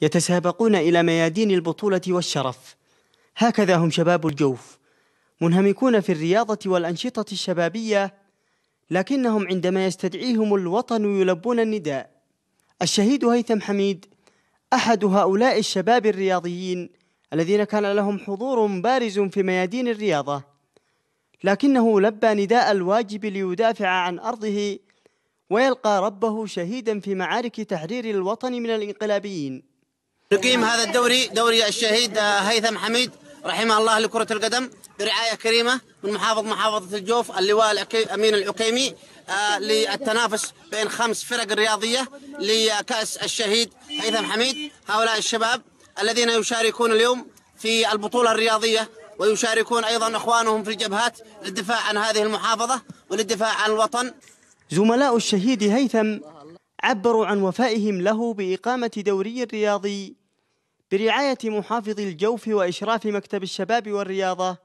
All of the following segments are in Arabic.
يتسابقون إلى ميادين البطولة والشرف هكذا هم شباب الجوف منهمكون في الرياضة والأنشطة الشبابية لكنهم عندما يستدعيهم الوطن يلبون النداء الشهيد هيثم حميد أحد هؤلاء الشباب الرياضيين الذين كان لهم حضور بارز في ميادين الرياضة لكنه لبى نداء الواجب ليدافع عن أرضه ويلقى ربه شهيدا في معارك تحرير الوطن من الانقلابيين نقيم هذا الدوري دوري الشهيد آه، هيثم حميد رحمه الله لكرة القدم برعاية كريمة من محافظ محافظة الجوف اللواء أمين العكيمي آه، للتنافس بين خمس فرق رياضية لكأس الشهيد هيثم حميد هؤلاء الشباب الذين يشاركون اليوم في البطولة الرياضية ويشاركون أيضا أخوانهم في الجبهات للدفاع عن هذه المحافظة وللدفاع عن الوطن زملاء الشهيد هيثم عبروا عن وفائهم له بإقامة دوري رياضي برعاية محافظ الجوف وإشراف مكتب الشباب والرياضة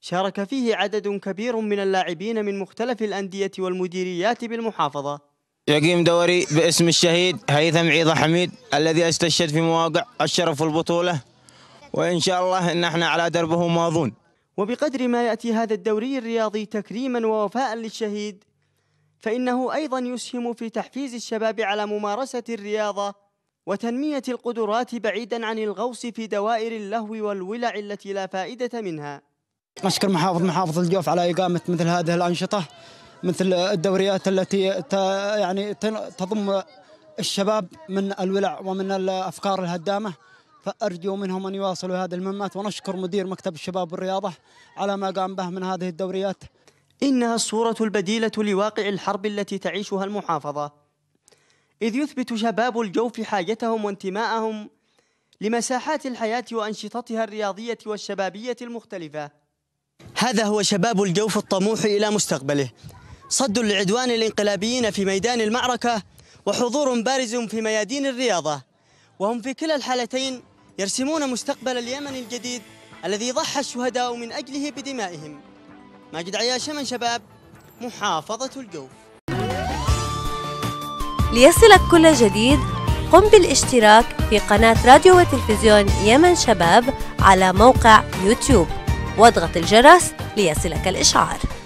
شارك فيه عدد كبير من اللاعبين من مختلف الأندية والمديريات بالمحافظة يقيم دوري باسم الشهيد هيثم عيضة حميد الذي استشهد في مواقع الشرف والبطولة وإن شاء الله إن احنا على دربه ماضون وبقدر ما يأتي هذا الدوري الرياضي تكريما ووفاء للشهيد فإنه أيضا يسهم في تحفيز الشباب على ممارسة الرياضة وتنمية القدرات بعيدا عن الغوص في دوائر اللهو والولع التي لا فائدة منها نشكر محافظ محافظ الجوف على إقامة مثل هذه الأنشطة مثل الدوريات التي يعني تضم الشباب من الولع ومن الأفكار الهدامة فأرجو منهم أن يواصلوا هذه المهمات ونشكر مدير مكتب الشباب والرياضة على ما قام به من هذه الدوريات إنها الصورة البديلة لواقع الحرب التي تعيشها المحافظة إذ يثبت شباب الجوف حاجتهم وانتماءهم لمساحات الحياة وأنشطتها الرياضية والشبابية المختلفة هذا هو شباب الجوف الطموح إلى مستقبله صد لعدوان الانقلابيين في ميدان المعركة وحضور بارز في ميادين الرياضة وهم في كلا الحالتين يرسمون مستقبل اليمن الجديد الذي ضحى الشهداء من أجله بدمائهم ماجد عياش من شباب محافظة الجوف ليصلك كل جديد قم بالاشتراك في قناة راديو وتلفزيون يمن شباب على موقع يوتيوب واضغط الجرس ليصلك الإشعار